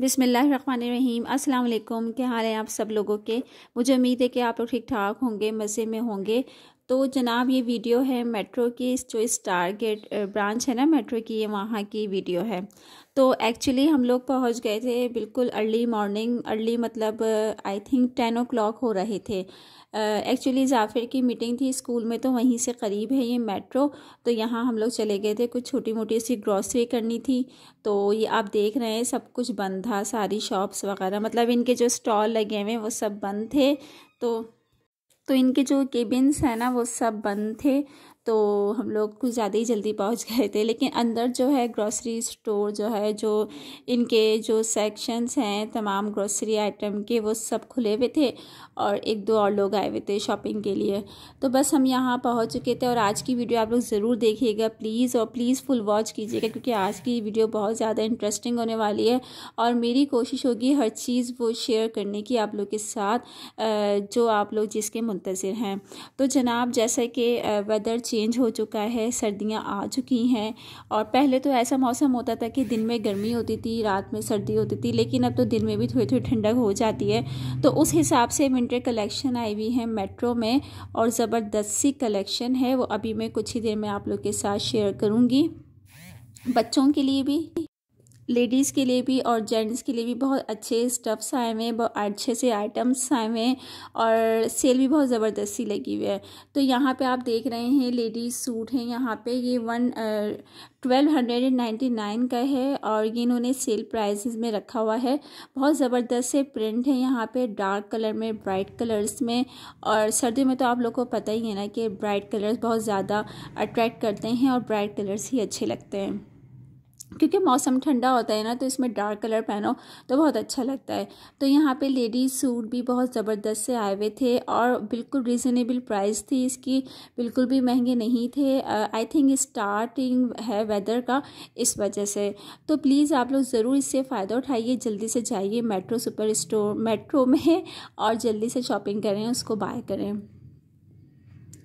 बिसमीम अल्लाम क्या हाल है आप सब लोगों के मुझे उम्मीद है कि आप लोग ठीक ठाक होंगे मज़े में होंगे तो जनाब ये वीडियो है मेट्रो की जो स्टार गेट ब्रांच है ना मेट्रो की ये वहाँ की वीडियो है तो एक्चुअली हम लोग पहुँच गए थे बिल्कुल अर्ली मॉर्निंग अर्ली मतलब I think ten o'clock हो रहे थे एक्चुअली जाफिर की मीटिंग थी स्कूल में तो वहीं से करीब है ये मेट्रो तो यहाँ हम लोग चले गए थे कुछ छोटी मोटी सी ग्रॉसरी करनी थी तो ये आप देख रहे हैं सब कुछ बंद था सारी शॉप्स वगैरह मतलब इनके जो स्टॉल लगे हुए वो सब बंद थे तो तो इनके जो केबिन्स हैं ना वो सब बंद थे तो हम लोग कुछ ज़्यादा ही जल्दी पहुंच गए थे लेकिन अंदर जो है ग्रॉसरी स्टोर जो है जो इनके जो सेक्शंस हैं तमाम ग्रॉसरी आइटम के वो सब खुले हुए थे और एक दो और लोग आए हुए थे शॉपिंग के लिए तो बस हम यहाँ पहुँच चुके थे और आज की वीडियो आप लोग ज़रूर देखिएगा प्लीज़ और प्लीज़ फुल वॉच कीजिएगा क्योंकि आज की वीडियो बहुत ज़्यादा इंटरेस्टिंग होने वाली है और मेरी कोशिश होगी हर चीज़ वो शेयर करने की आप लोग के साथ जो आप लोग जिसके मुंतज़र हैं तो जनाब जैसे कि वेदर चेंज हो चुका है सर्दियां आ चुकी हैं और पहले तो ऐसा मौसम होता था कि दिन में गर्मी होती थी रात में सर्दी होती थी लेकिन अब तो दिन में भी थोड़ी थोड़ी ठंडक हो जाती है तो उस हिसाब से विंटर कलेक्शन आई हुई है मेट्रो में और ज़बरदस्त सी कलेक्शन है वो अभी मैं कुछ ही देर में आप लोग के साथ शेयर करूँगी बच्चों के लिए भी लेडीज़ के लिए भी और जेंट्स के लिए भी बहुत अच्छे स्टफ्स आए हुए हैं बहुत अच्छे से आइटम्स आए हुए हैं और सेल भी बहुत ज़बरदस्ती लगी हुई है तो यहाँ पे आप देख रहे हैं लेडीज़ सूट हैं यहाँ पे ये one twelve hundred and ninety nine का है और ये इन्होंने सेल प्राइसेस में रखा हुआ है बहुत ज़बरदस्त से प्रिंट है यहाँ पे डार्क कलर में ब्राइट कलर्स में और सर्दी में तो आप लोग को पता ही है ना कि ब्राइट कलर्स बहुत ज़्यादा अट्रैक्ट करते हैं और ब्राइट कलर्स ही अच्छे लगते हैं क्योंकि मौसम ठंडा होता है ना तो इसमें डार्क कलर पहनो तो बहुत अच्छा लगता है तो यहाँ पे लेडीज़ सूट भी बहुत ज़बरदस्त से आए हुए थे और बिल्कुल रिजनेबल प्राइस थी इसकी बिल्कुल भी महंगे नहीं थे आई थिंक स्टार्टिंग है वेदर का इस वजह से तो प्लीज़ आप लोग ज़रूर इससे फ़ायदा उठाइए जल्दी से जाइए मेट्रो सुपर स्टोर मेट्रो में और जल्दी से शॉपिंग करें उसको बाय करें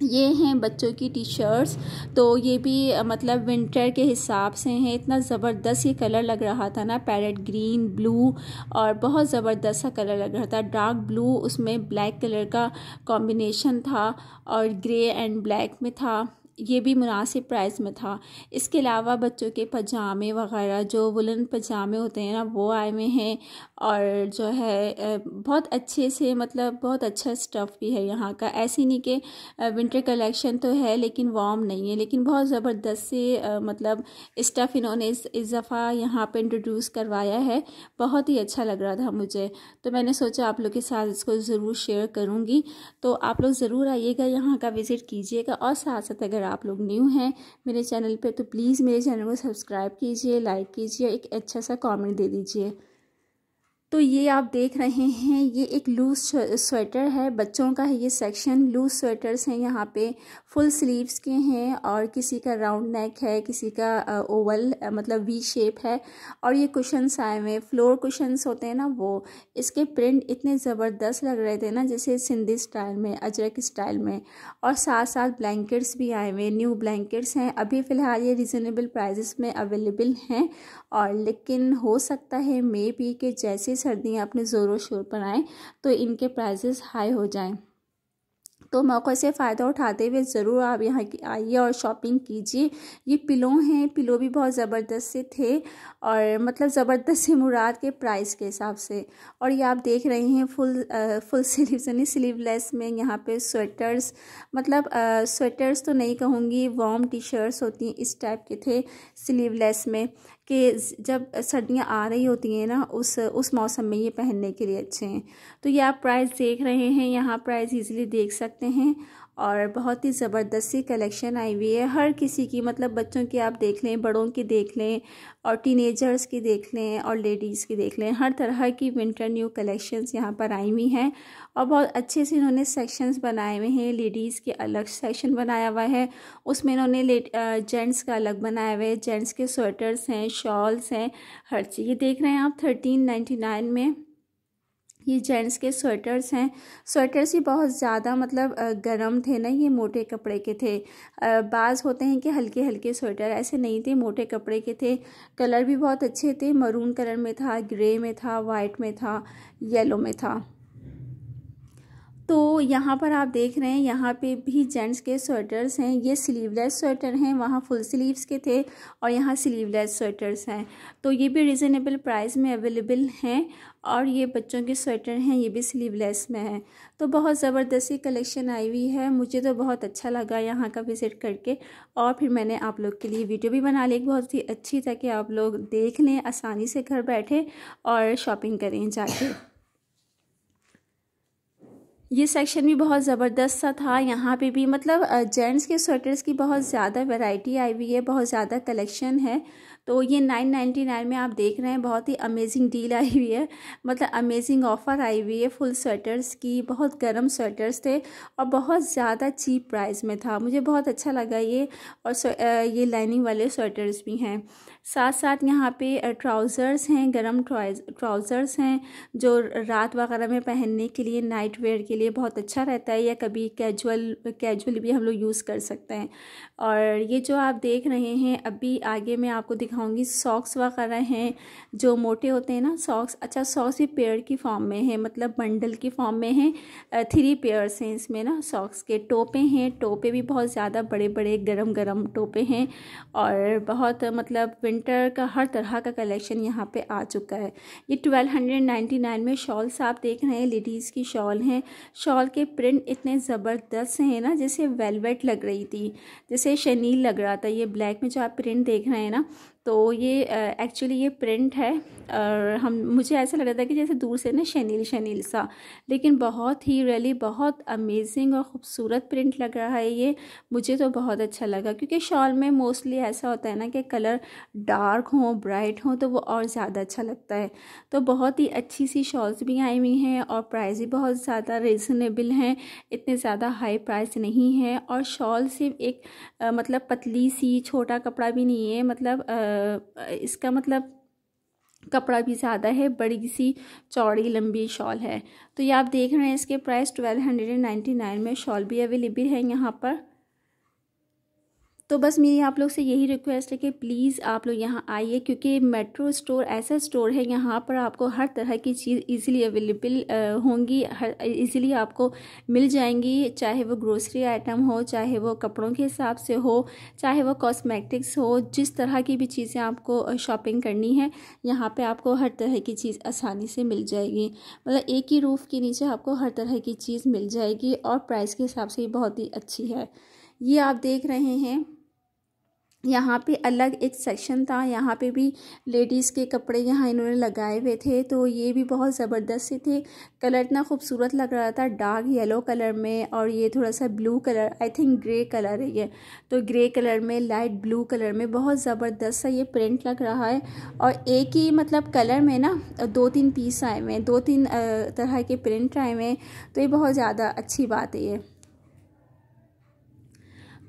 ये हैं बच्चों की टी शर्ट्स तो ये भी मतलब विंटर के हिसाब से हैं इतना ज़बरदस्त ये कलर लग रहा था ना पैरेट ग्रीन ब्लू और बहुत ज़बरदस्त सा कलर लग रहा था डार्क ब्लू उसमें ब्लैक कलर का कॉम्बिनेशन था और ग्रे एंड ब्लैक में था ये भी मुनासिब प्राइस में था इसके अलावा बच्चों के पजामे वगैरह जो वुलन पजामे होते हैं ना वो आए हुए हैं और जो है बहुत अच्छे से मतलब बहुत अच्छा स्टफ़ भी है यहाँ का ऐसी नहीं कि विंटर कलेक्शन तो है लेकिन वार्म नहीं है लेकिन बहुत ज़बरदस्त से मतलब स्टफ़ इन्होंने इस, इस दफ़ा यहाँ पर इंट्रोड्यूस करवाया है बहुत ही अच्छा लग रहा था मुझे तो मैंने सोचा आप लोग के साथ इसको ज़रूर शेयर करूँगी तो आप लोग ज़रूर आइएगा यहाँ का विज़िट कीजिएगा और साथ साथ अगर आप लोग न्यू हैं मेरे चैनल पे तो प्लीज़ मेरे चैनल को सब्सक्राइब कीजिए लाइक कीजिए एक अच्छा सा कमेंट दे दीजिए तो ये आप देख रहे हैं ये एक लूज स्वेटर है बच्चों का है ये सेक्शन लूज स्वेटर्स हैं यहाँ पे फुल स्लीव्स के हैं और किसी का राउंड नेक है किसी का ओवल मतलब वी शेप है और ये कुशन्स आए हुए फ्लोर कुशन्स होते हैं ना वो इसके प्रिंट इतने ज़बरदस्त लग रहे थे ना जैसे सिंधी स्टाइल में अजरक स्टाइल में और साथ साथ ब्लैंकेट्स भी आए हुए न्यू ब्लैंकेट्स हैं अभी फ़िलहाल ये रिजनेबल प्राइजेस में अवेलेबल हैं और लेकिन हो सकता है मे बी के जैसे सर्दियाँ अपने ज़ोरों शोर पर आएँ तो इनके प्राइजेस हाई हो जाएँ तो मौके से फ़ायदा उठाते हुए ज़रूर आप यहाँ की आइए और शॉपिंग कीजिए ये पिलो हैं पिलो भी बहुत ज़बरदस्त से थे और मतलब ज़बरदस्त से मुराद के प्राइस के हिसाब से और ये आप देख रहे हैं फुल आ, फुल स्लीव यानी स्लीवलेस में यहाँ पे स्वेटर्स मतलब आ, स्वेटर्स तो नहीं कहूँगी वार्म टी शर्ट्स होती हैं इस टाइप के थे स्लीवलेस में कि जब सर्दियाँ आ रही होती हैं ना उस उस मौसम में ये पहनने के लिए अच्छे हैं तो ये आप प्राइस देख रहे हैं यहाँ प्राइस इजीली देख सकते हैं और बहुत ही ज़बरदस्ती कलेक्शन आई हुई है हर किसी की मतलब बच्चों की आप देख लें बड़ों की देख लें और टीनेजर्स की देख लें और लेडीज़ की देख लें हर तरह की विंटर न्यू कलेक्शंस यहाँ पर आई हुई हैं और बहुत अच्छे से इन्होंने सेक्शंस बनाए हुए हैं लेडीज़ के अलग सेक्शन बनाया हुआ है उसमें इन्होंने जेंट्स का अलग बनाया हुआ है जेंट्स के स्वेटर्स हैं शॉल्स हैं हर चीज़ ये देख रहे हैं आप थर्टीन नाइन्टी नाइन में ये जेंट्स के स्वेटर्स हैं स्वेटर्स भी बहुत ज़्यादा मतलब गर्म थे ना ये मोटे कपड़े के थे बाज़ होते हैं कि हल्के हल्के स्वेटर ऐसे नहीं थे मोटे कपड़े के थे कलर भी बहुत अच्छे थे मरून कलर में था ग्रे में था वाइट में था येलो में था तो यहाँ पर आप देख रहे हैं यहाँ पे भी जेंट्स के स्वेटर्स हैं ये स्लीवलेस स्वेटर हैं वहाँ फुल स्लीव्स के थे और यहाँ स्लीवलेस स्वेटर्स हैं तो ये भी रिजनेबल प्राइस में अवेलेबल हैं और ये बच्चों के स्वेटर हैं ये भी स्लीवलेस में है तो बहुत ज़बरदस्ती कलेक्शन आई हुई है मुझे तो बहुत अच्छा लगा यहाँ का विज़िट करके और फिर मैंने आप लोग के लिए वीडियो भी बना ली बहुत ही अच्छी ताकि आप लोग देख लें आसानी से घर बैठे और शॉपिंग करें जाके ये सेक्शन भी बहुत ज़बरदस्त सा था यहाँ पे भी मतलब जेंट्स के स्वेटर्स की बहुत ज़्यादा वैरायटी आई हुई है बहुत ज़्यादा कलेक्शन है तो ये नाइन नाइन्टी नाइन में आप देख रहे हैं बहुत ही अमेजिंग डील आई हुई है मतलब अमेजिंग ऑफ़र आई हुई है फुल स्वेटर्स की बहुत गर्म स्वेटर्स थे और बहुत ज़्यादा चीप प्राइस में था मुझे बहुत अच्छा लगा ये और ये लाइनिंग वाले स्वेटर्स भी हैं साथ साथ यहाँ पे ट्राउज़र्स हैं गर्म ट्राउज़र्स हैं जो रात वगैरह में पहनने के लिए नाइट वेयर के लिए बहुत अच्छा रहता है या कभी कैजुअल कैजुअल भी हम लोग यूज़ कर सकते हैं और ये जो आप देख रहे हैं अभी आगे मैं आपको दिखाऊंगी सॉक्स वगैरह हैं जो मोटे होते हैं ना सॉक्स अच्छा सॉक्स भी पेयर की फॉर्म में है मतलब बंडल की फॉर्म में है थ्री पेयर्स हैं इसमें ना सॉक्स के टोपे हैं टोपे भी बहुत ज़्यादा बड़े बड़े गर्म गर्म टोपे हैं और बहुत मतलब विंटर का हर तरह का कलेक्शन यहाँ पर आ चुका है ये ट्वेल्व हंड्रेड नाइन्टी नाइन में शॉल्स आप देख रहे हैं लेडीज़ की शॉल हैं शॉल के प्रिंट इतने ज़बरदस्त हैं ना जैसे वेलवेट लग रही थी जैसे शनील लग रहा था ये ब्लैक में जो आप प्रिंट देख रहे हैं ना तो ये एक्चुअली ये प्रिंट है और हम मुझे ऐसा लग रहा था कि जैसे दूर से ना शनील शनील सा लेकिन बहुत ही रियली बहुत अमेजिंग और ख़ूबसूरत प्रिंट लग रहा है ये मुझे तो बहुत अच्छा लगा क्योंकि शॉल में मोस्टली ऐसा होता है ना कि कलर डार्क हो ब्राइट हो तो वो और ज़्यादा अच्छा लगता है तो बहुत ही अच्छी सी शॉल्स भी आई हुई हैं और प्राइस भी बहुत ज़्यादा रिजनेबल हैं इतने ज़्यादा हाई प्राइस नहीं है और शॉल सिर्फ एक आ, मतलब पतली सी छोटा कपड़ा भी नहीं है मतलब आ, इसका मतलब कपड़ा भी ज़्यादा है बड़ी सी चौड़ी लंबी शॉल है तो ये आप देख रहे हैं इसके price twelve hundred and ninety nine में शॉल भी अवेलेबल है यहाँ पर तो बस मेरी आप लोग से यही रिक्वेस्ट है कि प्लीज़ आप लोग यहाँ आइए क्योंकि मेट्रो स्टोर ऐसा स्टोर है यहाँ पर आपको हर तरह की चीज़ इजीली अवेलेबल होंगी हर ईजिली आपको मिल जाएंगी चाहे वो ग्रोसरी आइटम हो चाहे वो कपड़ों के हिसाब से हो चाहे वो कॉस्मेटिक्स हो जिस तरह की भी चीज़ें आपको शॉपिंग करनी है यहाँ पर आपको हर तरह की चीज़ आसानी से मिल जाएगी मतलब एक ही रूफ़ के नीचे आपको हर तरह की चीज़ मिल जाएगी और प्राइस के हिसाब से बहुत ही अच्छी है ये आप देख रहे हैं यहाँ पे अलग एक सेक्शन था यहाँ पे भी लेडीज़ के कपड़े यहाँ इन्होंने लगाए हुए थे तो ये भी बहुत ज़बरदस्त थे कलर इतना खूबसूरत लग रहा था डार्क येलो कलर में और ये थोड़ा सा blue colour I think grey colour है ये तो ग्रे कलर में लाइट ब्लू कलर में बहुत ज़बरदस्त सा ये प्रिंट लग रहा है और एक ही मतलब कलर में ना दो तीन पीस आए हुए हैं दो तीन तरह के प्रिंट आए हुए हैं तो ये बहुत ज़्यादा अच्छी बात है ये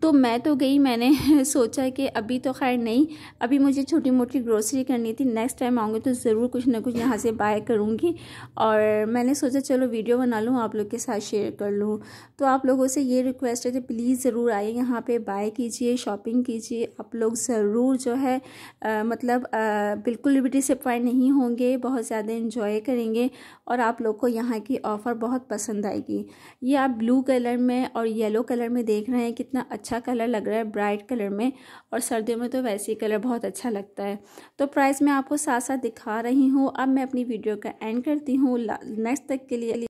तो मैं तो गई मैंने सोचा कि अभी तो खैर नहीं अभी मुझे छोटी मोटी ग्रोसरी करनी थी नेक्स्ट टाइम आऊँगी तो ज़रूर कुछ ना कुछ यहाँ से बाय करूँगी और मैंने सोचा चलो वीडियो बना लूँ आप लोग के साथ शेयर कर लूँ तो आप लोगों से ये रिक्वेस्ट है कि प्लीज़ ज़रूर आइए यहाँ पर बाय कीजिए शॉपिंग कीजिए आप लोग ज़रूर जो है आ, मतलब आ, बिल्कुल भी डिसअपॉइंट नहीं होंगे बहुत ज़्यादा इन्जॉय करेंगे और आप लोग को यहाँ की ऑफ़र बहुत पसंद आएगी ये आप ब्लू कलर में और येलो कलर में देख रहे हैं कितना अच्छा अच्छा कलर लग रहा है ब्राइट कलर में और सर्दियों में तो वैसे ही कलर बहुत अच्छा लगता है तो प्राइस मैं आपको साथ साथ दिखा रही हूँ अब मैं अपनी वीडियो का एंड करती हूँ नेक्स्ट तक के लिए